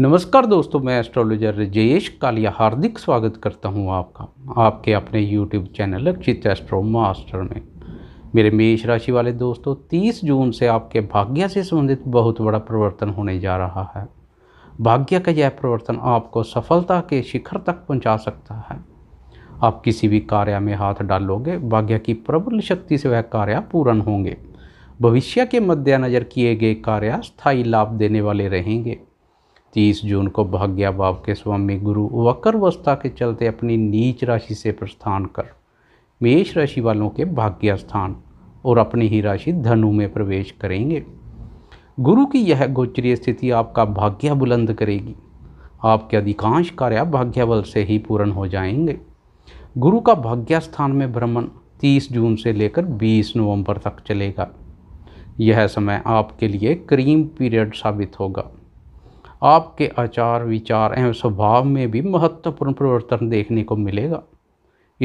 नमस्कार दोस्तों मैं एस्ट्रोलॉजर रजेश कालिया हार्दिक स्वागत करता हूं आपका आपके अपने YouTube channel Akshit astro master में मेरे मेष राशि वाले दोस्तों 30 जून से आपके भाग्य से संबंधित बहुत बड़ा परिवर्तन होने जा रहा है भाग्य का यह परिवर्तन आपको सफलता के शिखर तक पहुंचा सकता है आप किसी भी कार्य में हाथ डालोगे भाग्य की प्रबल शक्ति से वह कार्य पूर्ण होंगे भविष्य के मद्देनज़र किए गए कार्य स्थायी लाभ देने वाले रहेंगे तीस जून को भाग्या बाप के स्वामी गुरु वक्रवस्था के चलते अपनी नीच राशि से प्रस्थान कर मेष राशि वालों के भाग्य स्थान और अपनी ही राशि धनु में प्रवेश करेंगे गुरु की यह गोचरीय स्थिति आपका भाग्य बुलंद करेगी आपके अधिकांश कार्य भाग्य बल से ही पूर्ण हो जाएंगे गुरु का भाग्य स्थान में भ्रमण 30 जून से लेकर 20 नवंबर तक चलेगा यह समय आपके लिए क्रीम पीरियड साबित होगा आपके आचार विचार एवं स्वभाव में भी महत्वपूर्ण परिवर्तन देखने को मिलेगा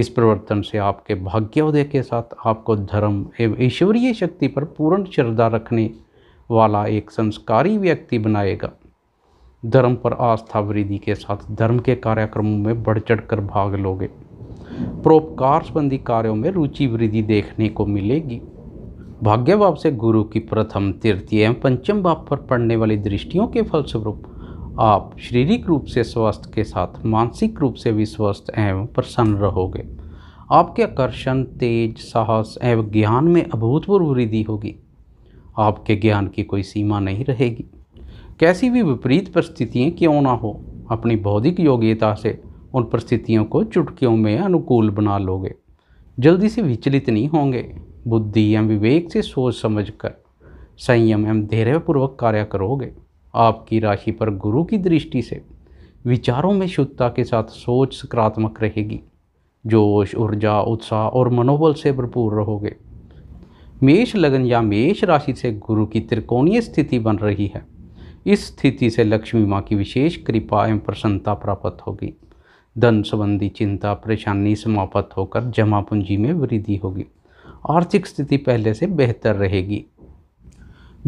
इस परिवर्तन से आपके भाग्योदय के साथ आपको धर्म एवं ईश्वरीय शक्ति पर पूर्ण श्रद्धा रखने वाला एक संस्कारी व्यक्ति बनाएगा धर्म पर आस्था वृद्धि के साथ धर्म के कार्यक्रमों में बढ़ चढ़ कर भाग लोगे परोपकार संबंधी कार्यों में रुचि वृद्धि देखने को मिलेगी भाग्य भाव से गुरु की प्रथम तृतीय एवं पंचम भाव पर पड़ने वाली दृष्टियों के फलस्वरूप आप शारीरिक रूप से स्वस्थ के साथ मानसिक रूप से भी स्वस्थ एवं प्रसन्न रहोगे आपके आकर्षण तेज साहस एवं ज्ञान में अभूतपूर्व वृद्धि होगी आपके ज्ञान की कोई सीमा नहीं रहेगी कैसी भी विपरीत परिस्थितियाँ क्यों ना हो अपनी बौद्धिक योग्यता से उन परिस्थितियों को चुटकियों में अनुकूल बना लोगे जल्दी से विचलित नहीं होंगे बुद्धि एवं विवेक से सोच समझकर संयम एवं धैर्यपूर्वक कार्य करोगे आपकी राशि पर गुरु की दृष्टि से विचारों में शुद्धता के साथ सोच सकारात्मक रहेगी जोश ऊर्जा उत्साह और मनोबल से भरपूर रहोगे मेष लगन या मेष राशि से गुरु की त्रिकोणीय स्थिति बन रही है इस स्थिति से लक्ष्मी माँ की विशेष कृपा एवं प्रसन्नता प्राप्त होगी धन संबंधी चिंता परेशानी समाप्त होकर जमा पूंजी में वृद्धि होगी आर्थिक स्थिति पहले से बेहतर रहेगी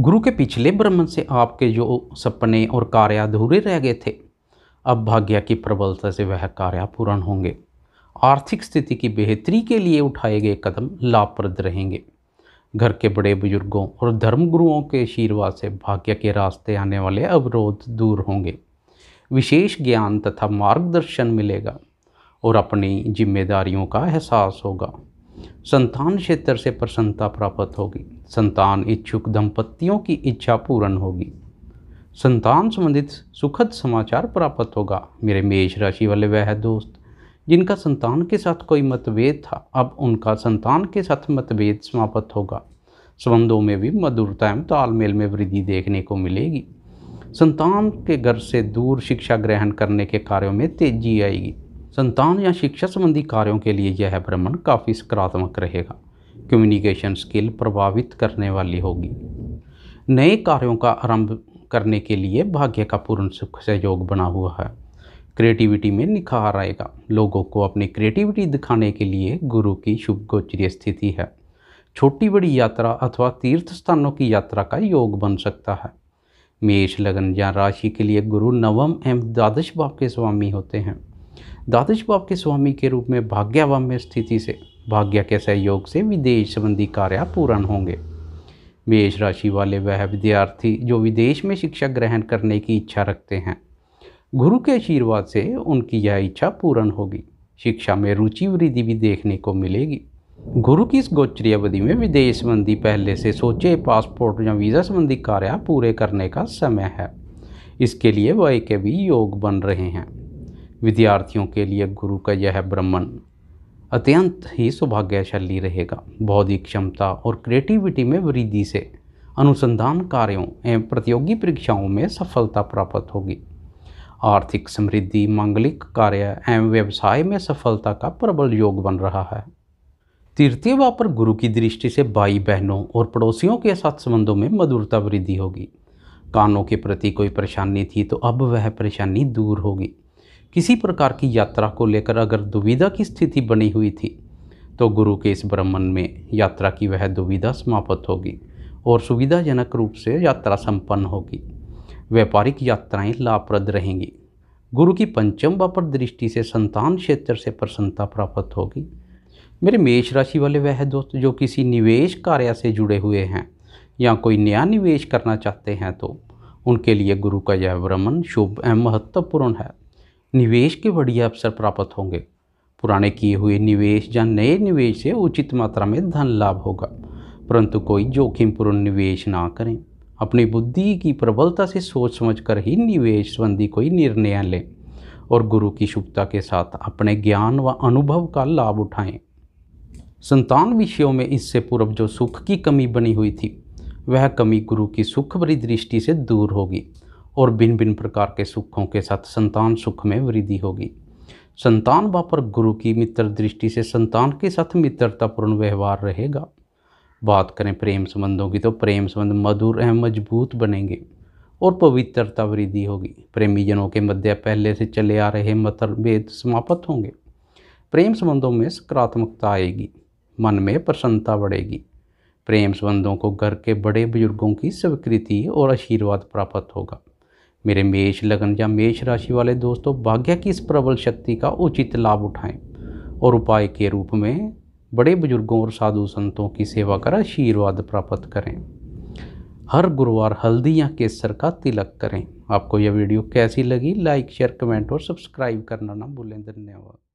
गुरु के पिछले भ्रमण से आपके जो सपने और कार्य अधूरे रह गए थे अब भाग्य की प्रबलता से वह कार्य पूर्ण होंगे आर्थिक स्थिति की बेहतरी के लिए उठाए गए कदम लाभप्रद रहेंगे घर के बड़े बुजुर्गों और धर्मगुरुओं के आशीर्वाद से भाग्य के रास्ते आने वाले अवरोध दूर होंगे विशेष ज्ञान तथा मार्गदर्शन मिलेगा और अपनी जिम्मेदारियों का एहसास होगा संतान क्षेत्र से प्रसन्नता प्राप्त होगी संतान इच्छुक दंपतियों की इच्छा पूर्ण होगी संतान संबंधित सुखद समाचार प्राप्त होगा मेरे मेष राशि वाले वह दोस्त जिनका संतान के साथ कोई मतभेद था अब उनका संतान के साथ मतभेद समाप्त होगा संबंधों में भी मधुरता एवं तालमेल में वृद्धि देखने को मिलेगी संतान के घर से दूर शिक्षा ग्रहण करने के कार्यों में तेजी आएगी संतान या शिक्षा संबंधी कार्यों के लिए यह भ्रमण काफ़ी सकारात्मक रहेगा कम्युनिकेशन स्किल प्रभावित करने वाली होगी नए कार्यों का आरंभ करने के लिए भाग्य का पूर्ण सुख सहयोग बना हुआ है क्रिएटिविटी में निखार आएगा लोगों को अपनी क्रिएटिविटी दिखाने के लिए गुरु की शुभ गोचरीय स्थिति है छोटी बड़ी यात्रा अथवा तीर्थ स्थानों की यात्रा का योग बन सकता है मेष लगन या राशि के लिए गुरु नवम एवं द्वादश भाव के स्वामी होते हैं द्वादश भाव के स्वामी के रूप में भाग्यावम्य स्थिति से भाग्य के सहयोग से विदेश संबंधी कार्य पूर्ण होंगे मेष राशि वाले वह विद्यार्थी जो विदेश में शिक्षा ग्रहण करने की इच्छा रखते हैं गुरु के आशीर्वाद से उनकी यह इच्छा पूर्ण होगी शिक्षा में रुचि वृद्धि भी देखने को मिलेगी गुरु की इस गोचरी अवधि में विदेश संबंधी पहले से सोचे पासपोर्ट या वीज़ा संबंधी कार्य पूरे करने का समय है इसके लिए वह के भी योग बन रहे हैं विद्यार्थियों के लिए गुरु का यह भ्रमण अत्यंत ही सौभाग्यशाली रहेगा बौद्धिक क्षमता और क्रिएटिविटी में वृद्धि से अनुसंधान कार्यों एवं प्रतियोगी परीक्षाओं में सफलता प्राप्त होगी आर्थिक समृद्धि मांगलिक कार्य एवं व्यवसाय में सफलता का प्रबल योग बन रहा है तृतीय पर गुरु की दृष्टि से भाई बहनों और पड़ोसियों के साथ संबंधों में मधुरता वृद्धि होगी कानों के प्रति कोई परेशानी थी तो अब वह परेशानी दूर होगी किसी प्रकार की यात्रा को लेकर अगर दुविधा की स्थिति बनी हुई थी तो गुरु के इस भ्रमण में यात्रा की वह दुविधा समाप्त होगी और सुविधाजनक रूप से यात्रा संपन्न होगी व्यापारिक यात्राएं लाभप्रद रहेंगी गुरु की पंचम वापर दृष्टि से संतान क्षेत्र से प्रसन्नता प्राप्त होगी मेरे मेष राशि वाले वह दोस्त जो किसी निवेश कार्य से जुड़े हुए हैं या कोई नया निवेश करना चाहते हैं तो उनके लिए गुरु का यह भ्रमण शुभ एवं महत्वपूर्ण है निवेश के बढ़िया अवसर प्राप्त होंगे पुराने किए हुए निवेश या नए निवेश से उचित मात्रा में धन लाभ होगा परंतु कोई जोखिमपूर्ण निवेश ना करें अपनी बुद्धि की प्रबलता से सोच समझ कर ही निवेश संबंधी कोई निर्णय लें और गुरु की शुभता के साथ अपने ज्ञान व अनुभव का लाभ उठाएं संतान विषयों में इससे पूर्व जो सुख की कमी बनी हुई थी वह कमी गुरु की सुखभरी दृष्टि से दूर होगी और भिन्न भिन्न प्रकार के सुखों के साथ संतान सुख में वृद्धि होगी संतान वापर गुरु की मित्र दृष्टि से संतान के साथ मित्रतापूर्ण व्यवहार रहेगा बात करें प्रेम संबंधों की तो प्रेम संबंध मधुर एवं मजबूत बनेंगे और पवित्रता वृद्धि होगी प्रेमी जनों के मध्य पहले से चले आ रहे मतभेद समाप्त होंगे प्रेम संबंधों में सकारात्मकता आएगी मन में प्रसन्नता बढ़ेगी प्रेम संबंधों को घर के बड़े बुजुर्गों की स्वीकृति और आशीर्वाद प्राप्त होगा मेरे मेष लग्न या मेष राशि वाले दोस्तों भाग्य की इस प्रबल शक्ति का उचित लाभ उठाएं और उपाय के रूप में बड़े बुजुर्गों और साधु संतों की सेवा कर आशीर्वाद प्राप्त करें हर गुरुवार हल्दी या केसर का तिलक करें आपको यह वीडियो कैसी लगी लाइक शेयर कमेंट और सब्सक्राइब करना ना भूलें धन्यवाद